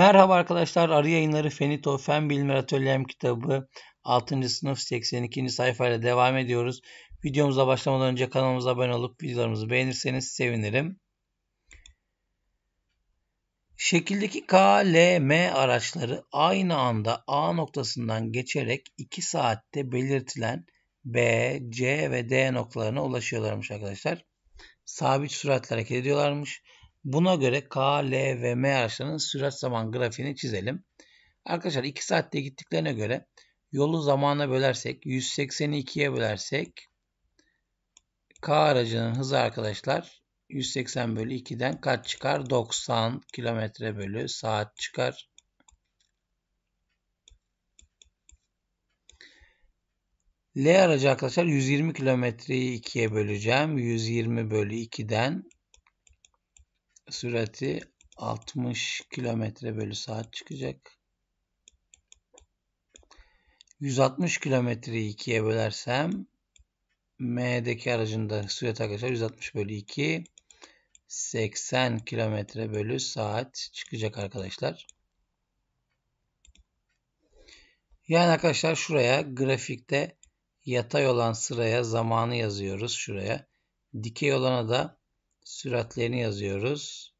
Merhaba arkadaşlar. Arı Yayınları Fenito Fen Bilimler Atölyem kitabı 6. sınıf 82. sayfayla devam ediyoruz. Videomuza başlamadan önce kanalımıza abone olup videolarımızı beğenirseniz sevinirim. Şekildeki KLM araçları aynı anda A noktasından geçerek 2 saatte belirtilen B, C ve D noktalarına ulaşıyorlarmış arkadaşlar. Sabit süratle hareket ediyorlarmış. Buna göre K, L ve M araçlarının sürat zaman grafiğini çizelim. Arkadaşlar 2 saatte gittiklerine göre yolu zamana bölersek 182'ye bölersek K aracının hızı arkadaşlar 180 bölü 2'den kaç çıkar? 90 kilometre bölü saat çıkar. L aracı arkadaşlar 120 kilometreyi 2'ye böleceğim. 120 bölü 2'den sürati 60 kilometre bölü saat çıkacak. 160 kilometreyi 2'ye bölersem M'deki aracın da sürat arkadaşlar 160 bölü 2 80 kilometre bölü saat çıkacak arkadaşlar. Yani arkadaşlar şuraya grafikte yatay olan sıraya zamanı yazıyoruz şuraya. Dikey olana da süratlerini yazıyoruz.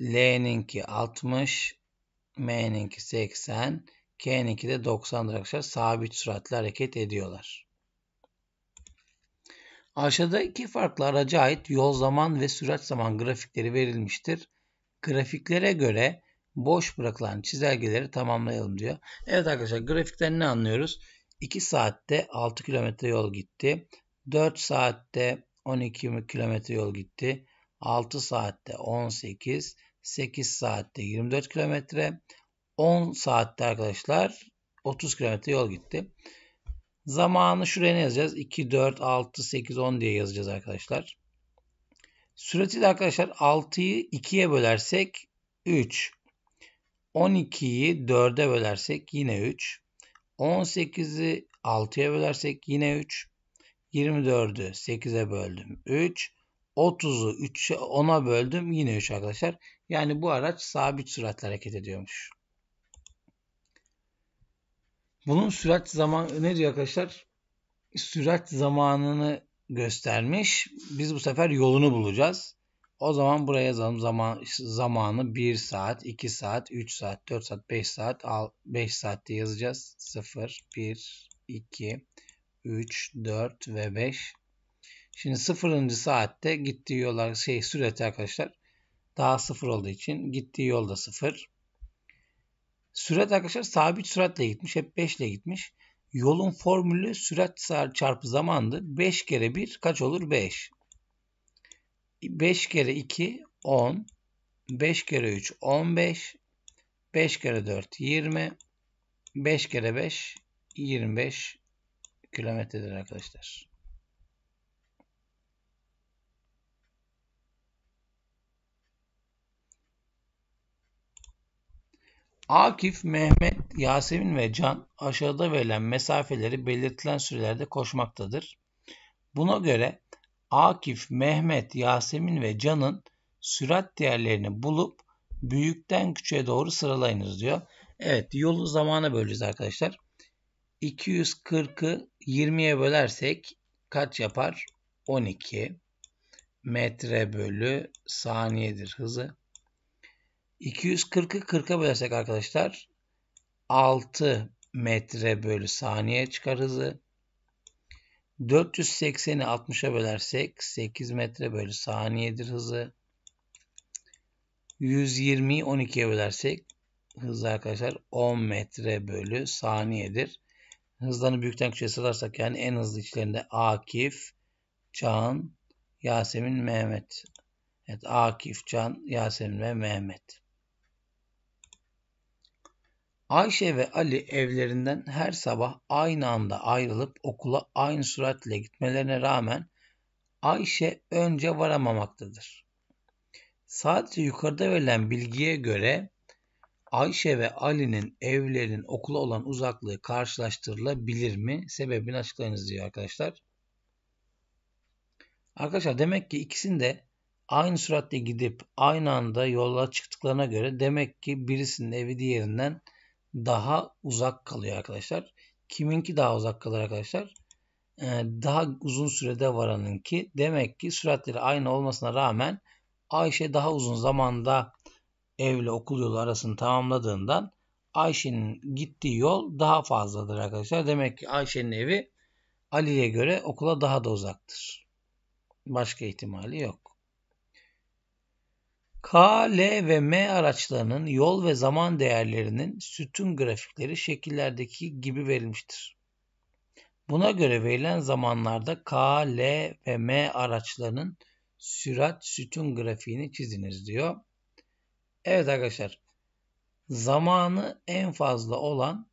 L'ninki 60, M'ninki 80, K'ninki de 90 arkadaşlar sabit süratle hareket ediyorlar. Aşağıda iki farklı araca ait yol zaman ve sürat zaman grafikleri verilmiştir. Grafiklere göre boş bırakılan çizelgeleri tamamlayalım diyor. Evet arkadaşlar grafikten ne anlıyoruz? 2 saatte 6 kilometre yol gitti. 4 saatte 12 kilometre yol gitti. 6 saatte 18, 8 saatte 24 kilometre, 10 saatte arkadaşlar 30 kilometre yol gitti. Zamanı şuraya ne yazacağız? 2, 4, 6, 8, 10 diye yazacağız arkadaşlar. Süreti de arkadaşlar 6'yı 2'ye bölersek 3. 12'yi 4'e bölersek yine 3. 18'i 6'ya bölersek yine 3. 24'ü 8'e böldüm 3. 30'u 3'e 10'a böldüm yine 3 arkadaşlar. Yani bu araç sabit süratle hareket ediyormuş. Bunun sürat zaman ne diyor arkadaşlar? Sürat zamanını göstermiş. Biz bu sefer yolunu bulacağız. O zaman buraya yazalım zaman zamanı 1 saat, 2 saat, 3 saat, 4 saat, 5 saat, 5 saatte yazacağız. 0 1 2 3, 4 ve 5. Şimdi sıfırıncı saatte gittiği yollar şey süreti arkadaşlar daha sıfır olduğu için gittiği yolda da sıfır. Sürat arkadaşlar sabit süratle gitmiş. Hep 5 ile gitmiş. Yolun formülü sürat çarpı zamandı. 5 kere 1 kaç olur? 5. 5 kere 2 10. 5 kere 3 15. 5 kere 4 20. 5 kere 5 25 kilometredir arkadaşlar. Akif, Mehmet, Yasemin ve Can aşağıda verilen mesafeleri belirtilen sürelerde koşmaktadır. Buna göre Akif, Mehmet, Yasemin ve Can'ın sürat değerlerini bulup büyükten küçüğe doğru sıralayınız diyor. Evet yolu zamana böleceğiz arkadaşlar. 240'ı 20'ye bölersek kaç yapar? 12 metre bölü saniyedir hızı. 240'ı 40'a bölersek arkadaşlar 6 metre bölü saniye çıkar hızı. 480'i 60'a bölersek 8 metre bölü saniyedir hızı. 120'yi 12'ye bölersek hız arkadaşlar 10 metre bölü saniyedir hızlarını büyükten küçüğe sıralarsak yani en hızlı içlerinde Akif, Can, Yasemin, Mehmet. Evet Akif, Can, Yasemin ve Mehmet. Ayşe ve Ali evlerinden her sabah aynı anda ayrılıp okula aynı süratle gitmelerine rağmen Ayşe önce varamamaktadır. Sadece yukarıda verilen bilgiye göre Ayşe ve Ali'nin evlerin okula olan uzaklığı karşılaştırılabilir mi? Sebebini açıklayınız diyor arkadaşlar. Arkadaşlar demek ki ikisinin de aynı süratle gidip aynı anda yola çıktıklarına göre demek ki birisinin evi diğerinden daha uzak kalıyor arkadaşlar. Kiminki daha uzak kalır arkadaşlar? Ee, daha uzun sürede varanınki. Demek ki süratleri aynı olmasına rağmen Ayşe daha uzun zamanda Evle okul yolu arasını tamamladığından Ayşe'nin gittiği yol daha fazladır arkadaşlar. Demek ki Ayşe'nin evi Ali'ye göre okula daha da uzaktır. Başka ihtimali yok. K, L ve M araçlarının yol ve zaman değerlerinin sütun grafikleri şekillerdeki gibi verilmiştir. Buna göre verilen zamanlarda K, L ve M araçlarının sürat sütun grafiğini çiziniz diyor. Evet arkadaşlar. Zamanı en fazla olan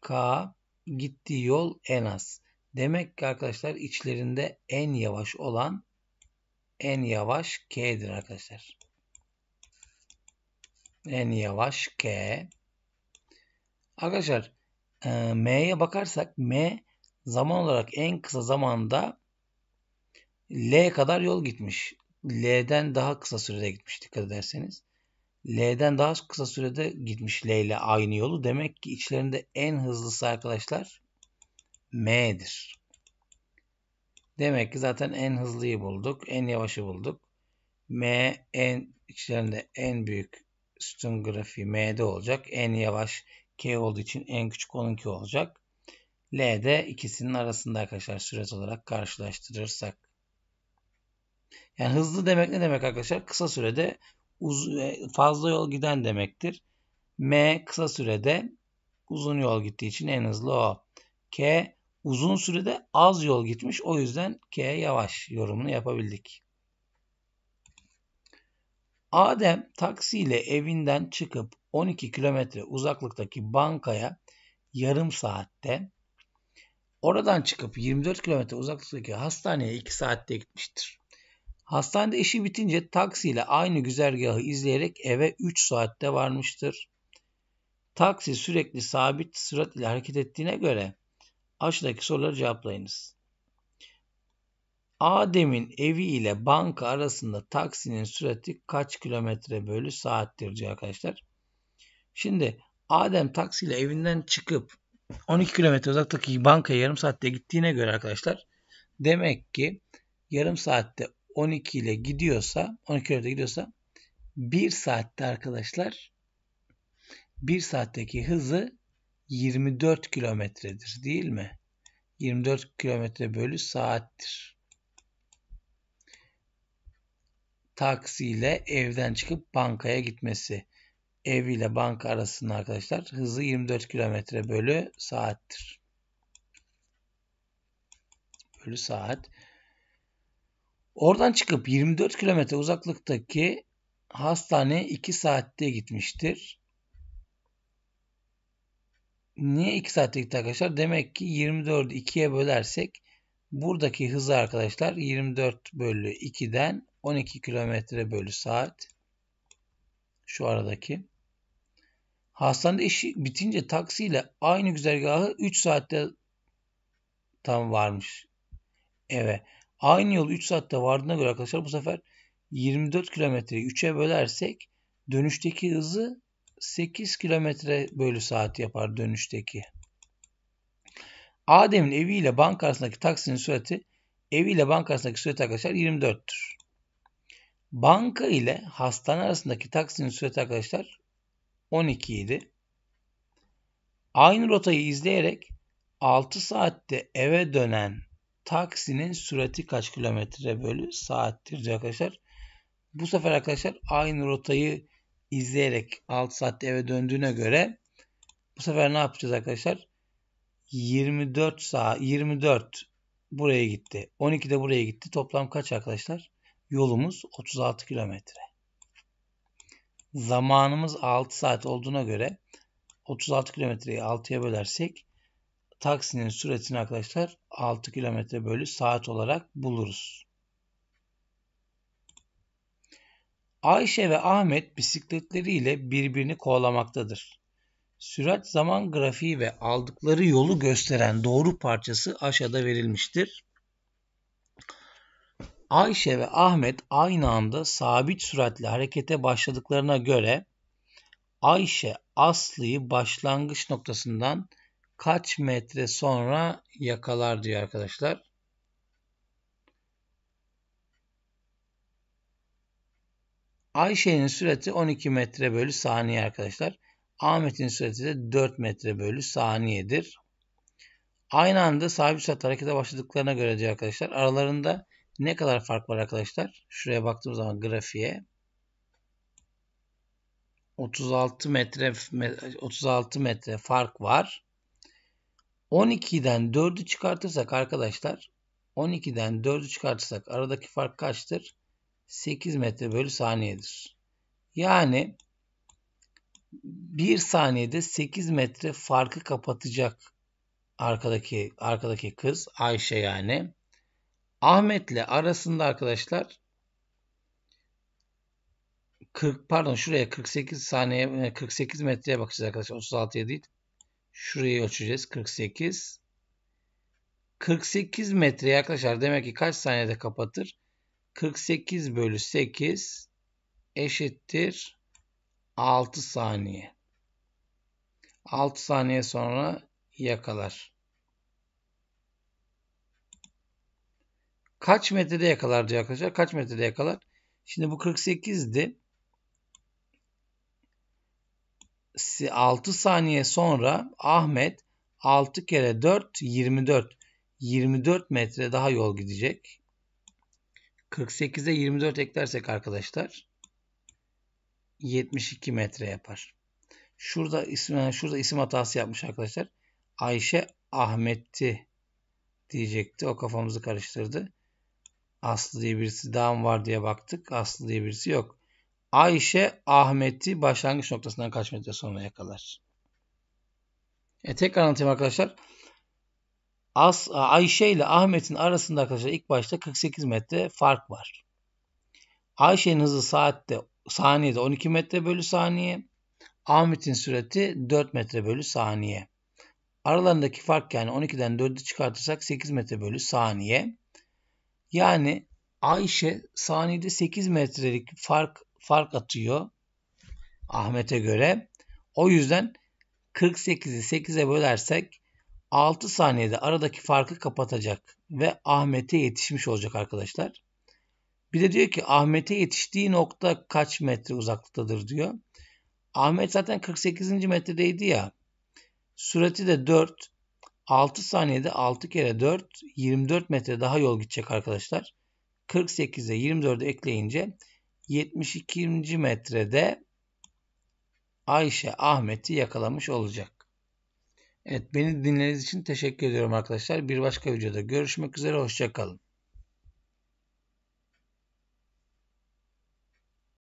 K gittiği yol en az. Demek ki arkadaşlar içlerinde en yavaş olan en yavaş K'dir arkadaşlar. En yavaş K. Arkadaşlar e, M'ye bakarsak M zaman olarak en kısa zamanda L kadar yol gitmiş. L'den daha kısa sürede gitmiş dikkat ederseniz. L'den daha kısa sürede gitmiş L ile aynı yolu. Demek ki içlerinde en hızlısı arkadaşlar M'dir. Demek ki zaten en hızlıyı bulduk. En yavaşı bulduk. M en içlerinde en büyük sütun grafiği M'de olacak. En yavaş K olduğu için en küçük onunki olacak. L'de ikisinin arasında arkadaşlar sürat olarak karşılaştırırsak. Yani hızlı demek ne demek arkadaşlar? Kısa sürede uz, e, fazla yol giden demektir. M kısa sürede uzun yol gittiği için en hızlı o. K uzun sürede az yol gitmiş o yüzden K yavaş yorumunu yapabildik. Adem taksiyle evinden çıkıp 12 kilometre uzaklıktaki bankaya yarım saatte oradan çıkıp 24 kilometre uzaklıktaki hastaneye 2 saatte gitmiştir. Hastanede işi bitince taksiyle aynı güzergahı izleyerek eve 3 saatte varmıştır. Taksi sürekli sabit sürat ile hareket ettiğine göre aşağıdaki soruları cevaplayınız. Adem'in evi ile banka arasında taksinin sürati kaç kilometre bölü saattir diyor arkadaşlar. Şimdi Adem taksiyle evinden çıkıp 12 kilometre uzaktaki bankaya yarım saatte gittiğine göre arkadaşlar demek ki yarım saatte 12 ile gidiyorsa 12 ile gidiyorsa 1 saatte arkadaşlar 1 saatteki hızı 24 kilometredir değil mi? 24 kilometre bölü saattir. Taksiyle evden çıkıp bankaya gitmesi. Ev ile banka arasında arkadaşlar hızı 24 kilometre bölü saattir. Bölü saat. Oradan çıkıp 24 kilometre uzaklıktaki hastane 2 saatte gitmiştir. Niye 2 saatte gitti arkadaşlar? Demek ki 24'ü 2'ye bölersek buradaki hızı arkadaşlar 24 bölü 2'den 12 kilometre bölü saat. Şu aradaki. Hastanede işi bitince taksiyle aynı güzergahı 3 saatte tam varmış Evet. Aynı yolu 3 saatte vardığına göre arkadaşlar bu sefer 24 kilometreyi 3'e bölersek dönüşteki hızı 8 kilometre bölü saat yapar dönüşteki. Adem'in eviyle banka arasındaki taksinin sürati eviyle banka arasındaki sürati arkadaşlar 24'tür. Banka ile hastane arasındaki taksinin sürati arkadaşlar 12 idi. Aynı rotayı izleyerek 6 saatte eve dönen taksinin sürati kaç kilometre bölü saattir diyor arkadaşlar. Bu sefer arkadaşlar aynı rotayı izleyerek 6 saatte eve döndüğüne göre bu sefer ne yapacağız arkadaşlar? 24 saat 24 buraya gitti. 12 de buraya gitti. Toplam kaç arkadaşlar? Yolumuz 36 kilometre. Zamanımız 6 saat olduğuna göre 36 kilometreyi 6'ya bölersek taksinin süresini arkadaşlar 6 km bölü saat olarak buluruz. Ayşe ve Ahmet bisikletleriyle birbirini kovalamaktadır. Sürat zaman grafiği ve aldıkları yolu gösteren doğru parçası aşağıda verilmiştir. Ayşe ve Ahmet aynı anda sabit süratle harekete başladıklarına göre Ayşe Aslı'yı başlangıç noktasından kaç metre sonra yakalar diyor arkadaşlar. Ayşe'nin sürati 12 metre bölü saniye arkadaşlar. Ahmet'in sürati de 4 metre bölü saniyedir. Aynı anda sabit sürat harekete başladıklarına göre diyor arkadaşlar. Aralarında ne kadar fark var arkadaşlar? Şuraya baktığımız zaman grafiğe 36 metre 36 metre fark var. 12'den 4'ü çıkartırsak arkadaşlar 12'den 4'ü çıkartırsak aradaki fark kaçtır? 8 metre bölü saniyedir. Yani 1 saniyede 8 metre farkı kapatacak arkadaki arkadaki kız Ayşe yani. Ahmet'le arasında arkadaşlar 40 pardon şuraya 48 saniye 48 e, metreye bakacağız arkadaşlar 36'ya değil. Şurayı ölçeceğiz. 48. 48 metre yaklaşar. Demek ki kaç saniyede kapatır? 48 bölü 8 eşittir 6 saniye. 6 saniye sonra yakalar. Kaç metrede yakalar diye arkadaşlar? Kaç metrede yakalar? Şimdi bu 48'di. 6 saniye sonra Ahmet 6 kere 4 24. 24 metre daha yol gidecek. 48'e 24 eklersek arkadaşlar 72 metre yapar. Şurada isim şurada isim hatası yapmış arkadaşlar. Ayşe Ahmet'ti diyecekti. O kafamızı karıştırdı. Aslı diye birisi daha mı var diye baktık. Aslı diye birisi yok. Ayşe Ahmet'i başlangıç noktasından kaç metre sonra yakalar? E tekrar anlatayım arkadaşlar. As, Ayşe ile Ahmet'in arasında arkadaşlar ilk başta 48 metre fark var. Ayşe'nin hızı saatte saniyede 12 metre bölü saniye. Ahmet'in sürati 4 metre bölü saniye. Aralarındaki fark yani 12'den 4'ü çıkartırsak 8 metre bölü saniye. Yani Ayşe saniyede 8 metrelik fark fark atıyor Ahmet'e göre. O yüzden 48'i 8'e bölersek 6 saniyede aradaki farkı kapatacak ve Ahmet'e yetişmiş olacak arkadaşlar. Bir de diyor ki Ahmet'e yetiştiği nokta kaç metre uzaklıktadır diyor. Ahmet zaten 48. metredeydi ya. Sürati de 4. 6 saniyede 6 kere 4 24 metre daha yol gidecek arkadaşlar. 48'e 24'ü ekleyince 72. metrede Ayşe Ahmet'i yakalamış olacak. Evet beni dinlediğiniz için teşekkür ediyorum arkadaşlar. Bir başka videoda görüşmek üzere. Hoşçakalın.